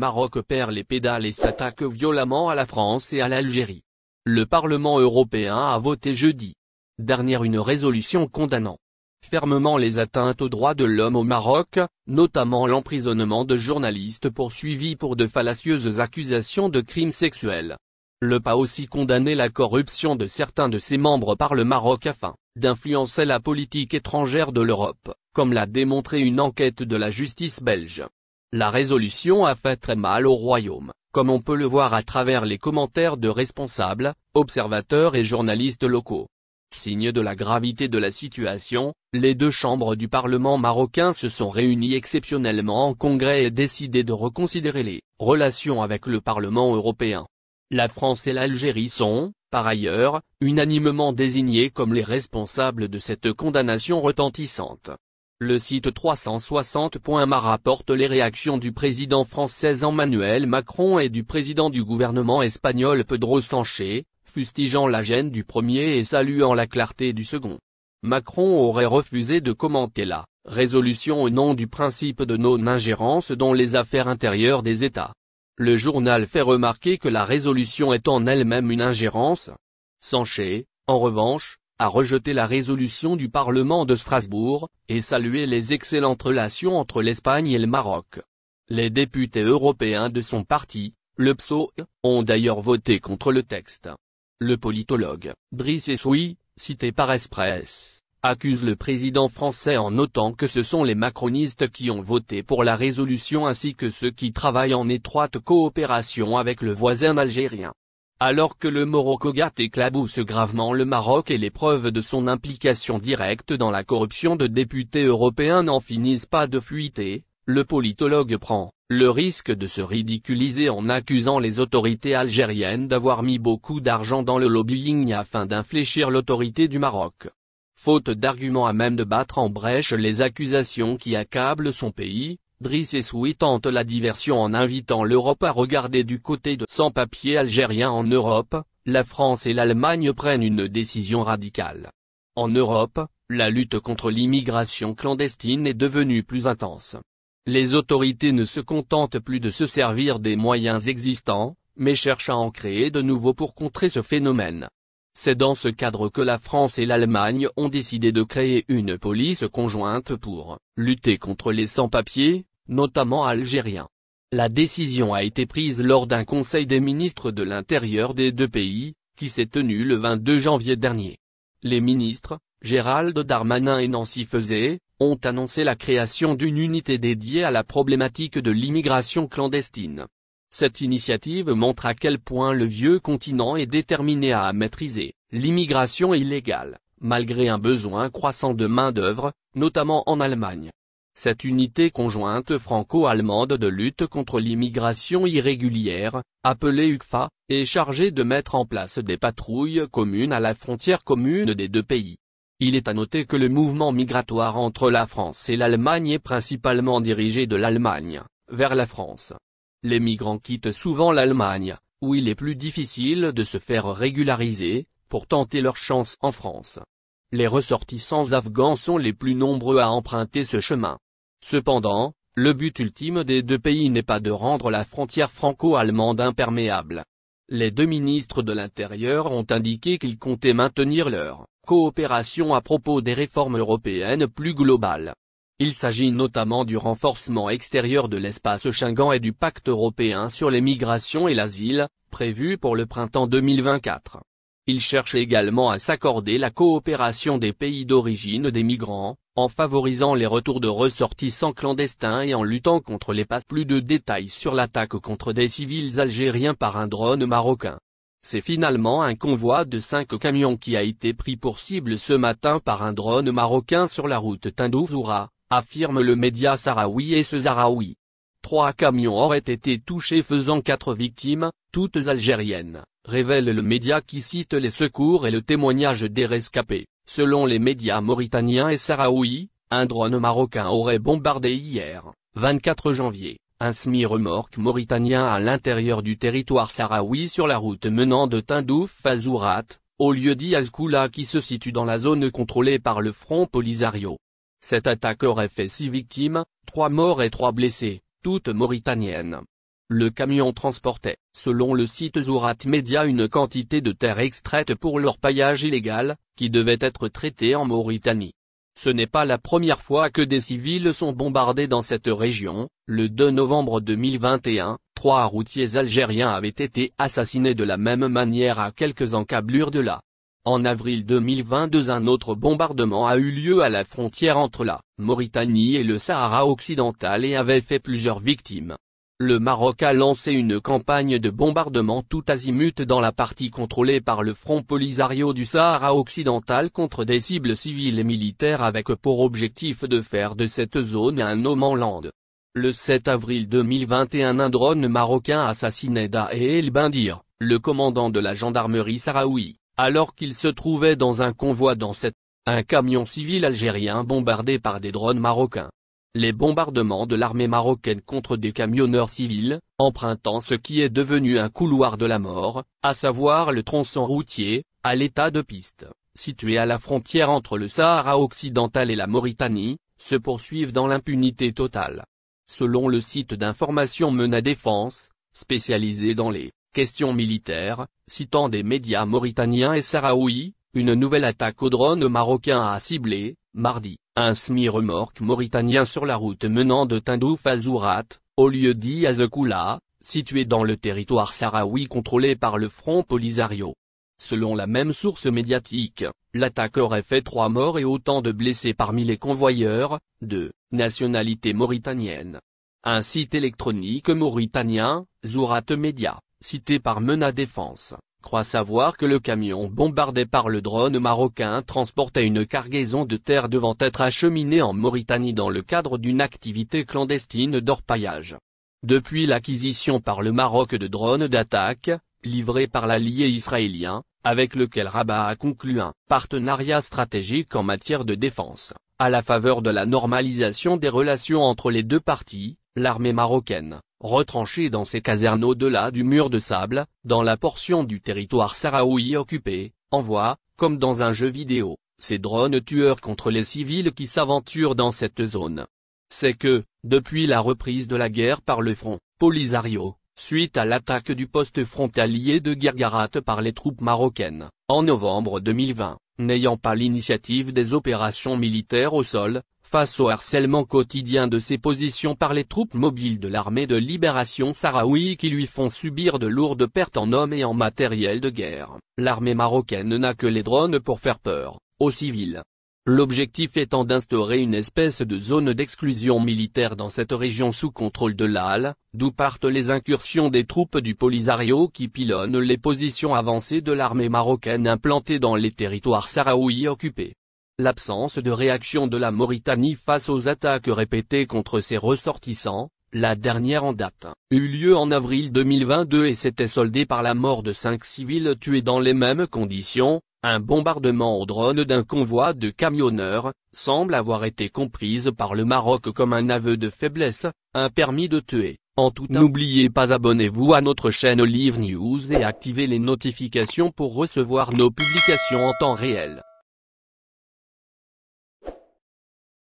Maroc perd les pédales et s'attaque violemment à la France et à l'Algérie. Le Parlement européen a voté jeudi dernière une résolution condamnant fermement les atteintes aux droits de l'homme au Maroc, notamment l'emprisonnement de journalistes poursuivis pour de fallacieuses accusations de crimes sexuels. Le pas aussi condamné la corruption de certains de ses membres par le Maroc afin d'influencer la politique étrangère de l'Europe, comme l'a démontré une enquête de la justice belge. La résolution a fait très mal au royaume, comme on peut le voir à travers les commentaires de responsables, observateurs et journalistes locaux. Signe de la gravité de la situation, les deux chambres du Parlement marocain se sont réunies exceptionnellement en congrès et décidé de reconsidérer les relations avec le Parlement européen. La France et l'Algérie sont, par ailleurs, unanimement désignés comme les responsables de cette condamnation retentissante. Le site 360.ma rapporte les réactions du président français Emmanuel Macron et du président du gouvernement espagnol Pedro Sánchez, fustigeant la gêne du premier et saluant la clarté du second. Macron aurait refusé de commenter la « résolution au nom du principe de non-ingérence dans les affaires intérieures des États ». Le journal fait remarquer que la résolution est en elle-même une ingérence. Sanchez, en revanche, a rejeté la résolution du Parlement de Strasbourg, et salué les excellentes relations entre l'Espagne et le Maroc. Les députés européens de son parti, le PSOE, ont d'ailleurs voté contre le texte. Le politologue, Brice Essoui, cité par Express, accuse le président français en notant que ce sont les macronistes qui ont voté pour la résolution ainsi que ceux qui travaillent en étroite coopération avec le voisin algérien alors que le Moroccogat éclabousse gravement le Maroc et les preuves de son implication directe dans la corruption de députés européens n'en finissent pas de fuiter, le politologue prend le risque de se ridiculiser en accusant les autorités algériennes d'avoir mis beaucoup d'argent dans le lobbying afin d'infléchir l'autorité du Maroc. Faute d'arguments à même de battre en brèche les accusations qui accablent son pays, Driss est tente la diversion en invitant l'Europe à regarder du côté de sans-papiers algériens en Europe, la France et l'Allemagne prennent une décision radicale. En Europe, la lutte contre l'immigration clandestine est devenue plus intense. Les autorités ne se contentent plus de se servir des moyens existants, mais cherchent à en créer de nouveaux pour contrer ce phénomène. C'est dans ce cadre que la France et l'Allemagne ont décidé de créer une police conjointe pour lutter contre les sans-papiers, notamment algérien. La décision a été prise lors d'un conseil des ministres de l'Intérieur des deux pays, qui s'est tenu le 22 janvier dernier. Les ministres, Gérald Darmanin et Nancy Feuzet, ont annoncé la création d'une unité dédiée à la problématique de l'immigration clandestine. Cette initiative montre à quel point le vieux continent est déterminé à maîtriser l'immigration illégale, malgré un besoin croissant de main-d'œuvre, notamment en Allemagne. Cette unité conjointe franco-allemande de lutte contre l'immigration irrégulière, appelée UCFA, est chargée de mettre en place des patrouilles communes à la frontière commune des deux pays. Il est à noter que le mouvement migratoire entre la France et l'Allemagne est principalement dirigé de l'Allemagne, vers la France. Les migrants quittent souvent l'Allemagne, où il est plus difficile de se faire régulariser, pour tenter leur chance en France les ressortissants afghans sont les plus nombreux à emprunter ce chemin. Cependant, le but ultime des deux pays n'est pas de rendre la frontière franco-allemande imperméable. Les deux ministres de l'Intérieur ont indiqué qu'ils comptaient maintenir leur coopération à propos des réformes européennes plus globales. Il s'agit notamment du renforcement extérieur de l'espace Schengen et du pacte européen sur les migrations et l'asile, prévu pour le printemps 2024. Il cherche également à s'accorder la coopération des pays d'origine des migrants, en favorisant les retours de ressortissants clandestins et en luttant contre les passes. Plus de détails sur l'attaque contre des civils algériens par un drone marocain. C'est finalement un convoi de cinq camions qui a été pris pour cible ce matin par un drone marocain sur la route Tindouzoura, affirme le média Sahraoui et ce Sahraoui. Trois camions auraient été touchés faisant quatre victimes, toutes algériennes révèle le média qui cite les secours et le témoignage des rescapés. Selon les médias mauritaniens et sahraouis, un drone marocain aurait bombardé hier, 24 janvier, un semi-remorque mauritanien à l'intérieur du territoire sahraoui sur la route menant de Tindouf à Zourat, au lieu dit qui se situe dans la zone contrôlée par le Front Polisario. Cette attaque aurait fait six victimes, trois morts et trois blessés, toutes mauritaniennes. Le camion transportait, selon le site Zourat Media une quantité de terre extraite pour leur paillage illégal, qui devait être traité en Mauritanie. Ce n'est pas la première fois que des civils sont bombardés dans cette région, le 2 novembre 2021, trois routiers algériens avaient été assassinés de la même manière à quelques encablures de là. En avril 2022 un autre bombardement a eu lieu à la frontière entre la Mauritanie et le Sahara occidental et avait fait plusieurs victimes le Maroc a lancé une campagne de bombardement tout azimut dans la partie contrôlée par le Front Polisario du Sahara occidental contre des cibles civiles et militaires avec pour objectif de faire de cette zone un en land. Le 7 avril 2021 un drone marocain assassinait Daé e El Bindir, le commandant de la gendarmerie sahraoui, alors qu'il se trouvait dans un convoi dans cette... Un camion civil algérien bombardé par des drones marocains les bombardements de l'armée marocaine contre des camionneurs civils, empruntant ce qui est devenu un couloir de la mort, à savoir le tronçon routier, à l'état de piste, situé à la frontière entre le Sahara occidental et la Mauritanie, se poursuivent dans l'impunité totale. Selon le site d'information Mena Défense, spécialisé dans les questions militaires, citant des médias mauritaniens et sahraouis, une nouvelle attaque aux drones marocains a ciblé, Mardi, un semi-remorque mauritanien sur la route menant de Tindouf à Zourat, au lieu dit Azekoula, situé dans le territoire sahraoui contrôlé par le Front Polisario. Selon la même source médiatique, l'attaque aurait fait trois morts et autant de blessés parmi les convoyeurs, de nationalité mauritanienne. Un site électronique mauritanien, Zourat Media, cité par Mena Défense croit savoir que le camion bombardé par le drone marocain transportait une cargaison de terre devant être acheminée en Mauritanie dans le cadre d'une activité clandestine d'orpaillage. Depuis l'acquisition par le Maroc de drones d'attaque, livrés par l'allié israélien, avec lequel Rabat a conclu un partenariat stratégique en matière de défense, à la faveur de la normalisation des relations entre les deux parties, L'armée marocaine, retranchée dans ses casernes au-delà du mur de sable, dans la portion du territoire sahraoui occupé, envoie, comme dans un jeu vidéo, ses drones tueurs contre les civils qui s'aventurent dans cette zone. C'est que, depuis la reprise de la guerre par le front, Polisario, suite à l'attaque du poste frontalier de Gergarat par les troupes marocaines, en novembre 2020, n'ayant pas l'initiative des opérations militaires au sol, Face au harcèlement quotidien de ses positions par les troupes mobiles de l'armée de libération sahraoui qui lui font subir de lourdes pertes en hommes et en matériel de guerre, l'armée marocaine n'a que les drones pour faire peur, aux civils. L'objectif étant d'instaurer une espèce de zone d'exclusion militaire dans cette région sous contrôle de l'AL, d'où partent les incursions des troupes du Polisario qui pilonnent les positions avancées de l'armée marocaine implantée dans les territoires sahraouis occupés l'absence de réaction de la Mauritanie face aux attaques répétées contre ses ressortissants, la dernière en date, eut lieu en avril 2022 et s'était soldée par la mort de cinq civils tués dans les mêmes conditions, un bombardement au drone d'un convoi de camionneurs, semble avoir été comprise par le Maroc comme un aveu de faiblesse, un permis de tuer. En tout n'oubliez pas abonnez-vous à notre chaîne Live News et activez les notifications pour recevoir nos publications en temps réel.